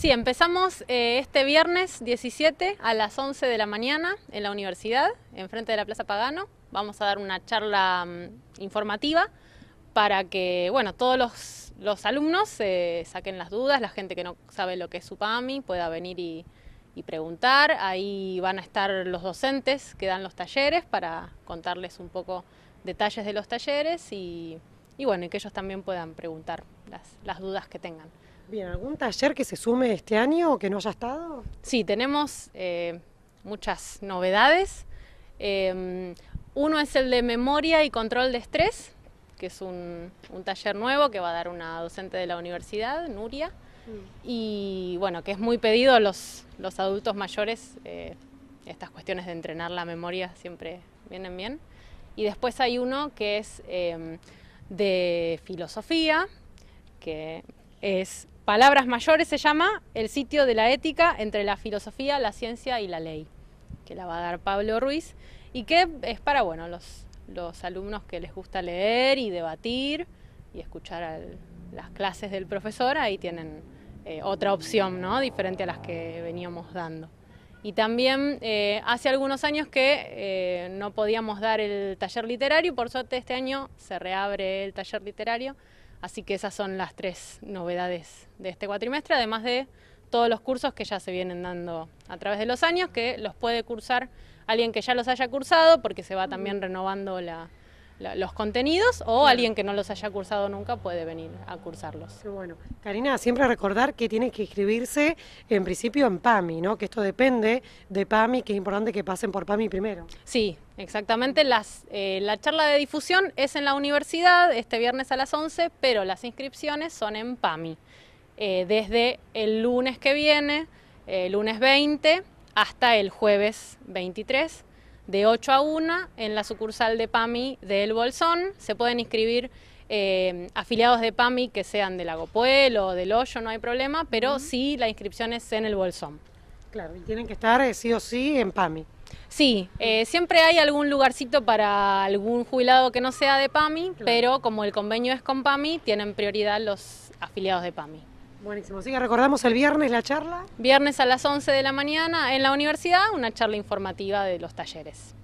Sí, empezamos eh, este viernes 17 a las 11 de la mañana en la universidad, enfrente de la Plaza Pagano. Vamos a dar una charla mm, informativa para que bueno, todos los, alumnos eh, saquen las dudas, la gente que no sabe lo que es UPAMI pueda venir y, y preguntar. Ahí van a estar los docentes que dan los talleres para contarles un poco detalles de los talleres y y bueno, y que ellos también puedan preguntar las, las dudas que tengan. Bien, ¿algún taller que se sume este año o que no haya estado? Sí, tenemos eh, muchas novedades. Em, uno es el de memoria y control de estrés, que es un, un, taller nuevo que va a dar una docente de la universidad, Nuria. Mm. Y bueno, que es muy pedido a los, los adultos mayores. Eh, estas cuestiones de entrenar la memoria siempre vienen bien. Y después hay uno que es em, de filosofía, que es Palabras Mayores se llama el sitio de la ética entre la filosofía, la ciencia y la ley, que la va a dar Pablo Ruiz y que es para bueno los, alumnos que les gusta leer y debatir y escuchar las clases del profesor, ahí tienen eh, otra opción, ¿no? Diferente a las que veníamos dando. Y también eh, hace algunos años que eh, no podíamos dar el taller literario, por suerte este año se reabre el taller literario, así que esas son las tres novedades de este cuatrimestre, además de todos los cursos que ya se vienen dando a través de los años, que los puede cursar alguien que ya los haya cursado, porque se va también renovando la, los contenidos o alguien que no los haya cursado nunca puede venir a cursarlos. Qué bueno. Karina, siempre recordar que tiene que inscribirse en principio en PAMI, ¿no? Que esto depende de PAMI, que es importante que pasen por PAMI primero. Sí, exactamente. Eh, la charla de difusión es en la universidad este viernes a las 11, pero las inscripciones son en PAMI. Eh, desde el lunes que viene, el eh, lunes 20, hasta el jueves 23 de 8 a 1 en la sucursal de PAMI del Bolsón. Se pueden inscribir eh, afiliados de PAMI que sean del Agopuel o del Hoyo, no hay problema, pero sí la inscripción es en El Bolsón. Claro, y tienen que estar eh, sí o sí en PAMI. Sí, eh, siempre hay algún lugarcito para algún jubilado que no sea de PAMI, pero como el convenio es con PAMI, tienen prioridad los afiliados de PAMI. Buenísimo. Así recordamos el viernes la charla. Viernes a las 11 de la mañana en la universidad, una charla informativa de los talleres.